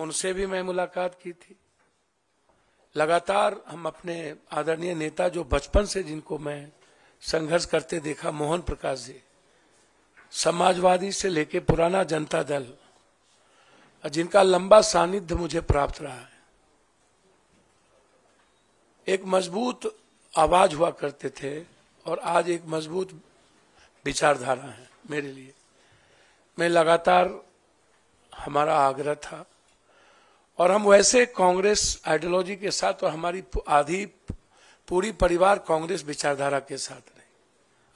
उनसे भी मैं मुलाकात की थी लगातार हम अपने आदरणीय नेता जो बचपन से जिनको मैं संघर्ष करते देखा मोहन प्रकाश जी समाजवादी से लेके पुराना जनता दल जिनका लंबा सानिध्य मुझे प्राप्त रहा है एक मजबूत आवाज हुआ करते थे और आज एक मजबूत विचारधारा है मेरे लिए मैं लगातार हमारा आग्रह था और हम वैसे कांग्रेस आइडियोलॉजी के साथ और हमारी आधी पूरी परिवार कांग्रेस विचारधारा के साथ रहे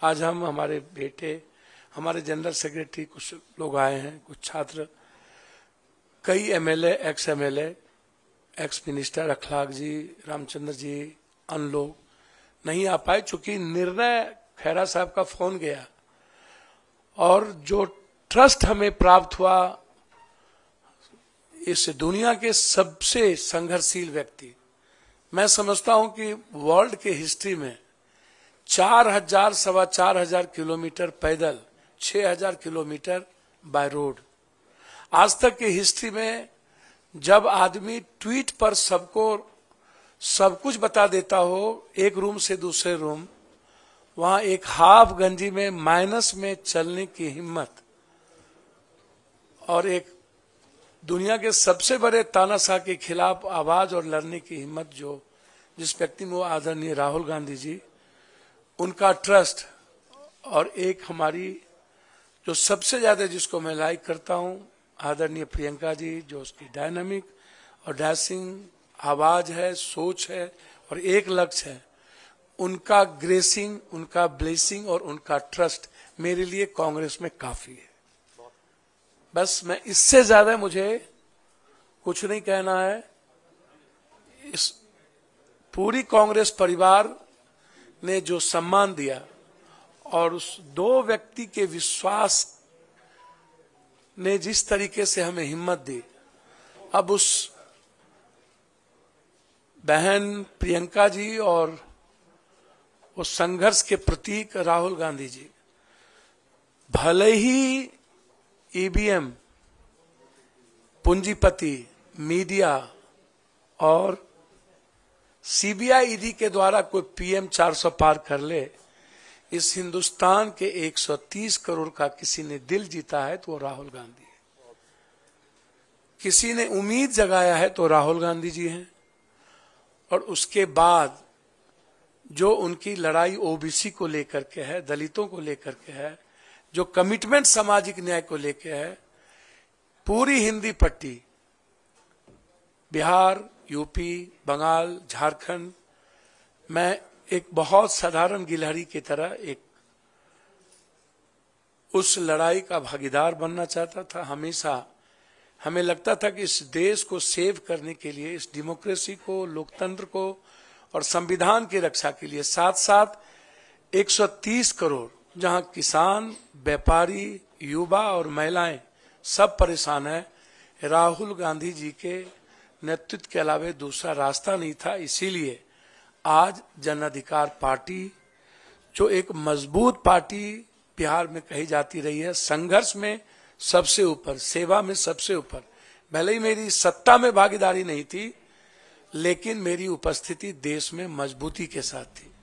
आज हम हमारे बेटे हमारे जनरल सेक्रेटरी कुछ लोग आए हैं कुछ छात्र कई MLA ex MLA ex minister Akhlaq ji Ramchandra जी अन लोग नहीं आ पाए चूंकि निर्णय खैरा साहब का फोन गया और जो ट्रस्ट हमें प्राप्त हुआ इस दुनिया के सबसे संघर्षशील व्यक्ति मैं समझता हूं कि वर्ल्ड के हिस्ट्री में चार हजार सवा चार हजार किलोमीटर पैदल छह हजार किलोमीटर बाय रोड आज तक की हिस्ट्री में जब आदमी ट्वीट पर सबको सब कुछ बता देता हो एक रूम से दूसरे रूम वहां एक हाफ गंजी में माइनस में चलने की हिम्मत और एक दुनिया के सबसे बड़े तानाशाह के खिलाफ आवाज और लड़ने की हिम्मत जो जिस व्यक्ति में वो आदरणीय राहुल गांधी जी उनका ट्रस्ट और एक हमारी जो सबसे ज्यादा जिसको मैं लाइक करता हूँ आदरणीय प्रियंका जी जो उसकी डायनामिक और डैसिंग आवाज है सोच है और एक लक्ष्य है उनका ग्रेसिंग उनका ब्लेसिंग और उनका ट्रस्ट मेरे लिए कांग्रेस में काफी है बस मैं इससे ज्यादा मुझे कुछ नहीं कहना है इस पूरी कांग्रेस परिवार ने जो सम्मान दिया और उस दो व्यक्ति के विश्वास ने जिस तरीके से हमें हिम्मत दी अब उस बहन प्रियंका जी और उस संघर्ष के प्रतीक राहुल गांधी जी भले ही ईबीएम e पूंजीपति मीडिया और सीबीआई ईडी e के द्वारा कोई पीएम 400 पार कर ले इस हिंदुस्तान के 130 करोड़ का किसी ने दिल जीता है तो वो राहुल गांधी है किसी ने उम्मीद जगाया है तो राहुल गांधी जी हैं और उसके बाद जो उनकी लड़ाई ओबीसी को लेकर के है दलितों को लेकर के है जो कमिटमेंट सामाजिक न्याय को लेके है पूरी हिंदी पट्टी बिहार यूपी बंगाल झारखंड मैं एक बहुत साधारण गिलहरी की तरह एक उस लड़ाई का भागीदार बनना चाहता था हमेशा हमें लगता था कि इस देश को सेव करने के लिए इस डेमोक्रेसी को लोकतंत्र को और संविधान की रक्षा के लिए साथ साथ 130 करोड़ जहां किसान व्यापारी युवा और महिलाएं सब परेशान है राहुल गांधी जी के नेतृत्व के अलावे दूसरा रास्ता नहीं था इसीलिए आज जन अधिकार पार्टी जो एक मजबूत पार्टी बिहार में कही जाती रही है संघर्ष में सबसे ऊपर सेवा में सबसे ऊपर भले ही मेरी सत्ता में भागीदारी नहीं थी लेकिन मेरी उपस्थिति देश में मजबूती के साथ थी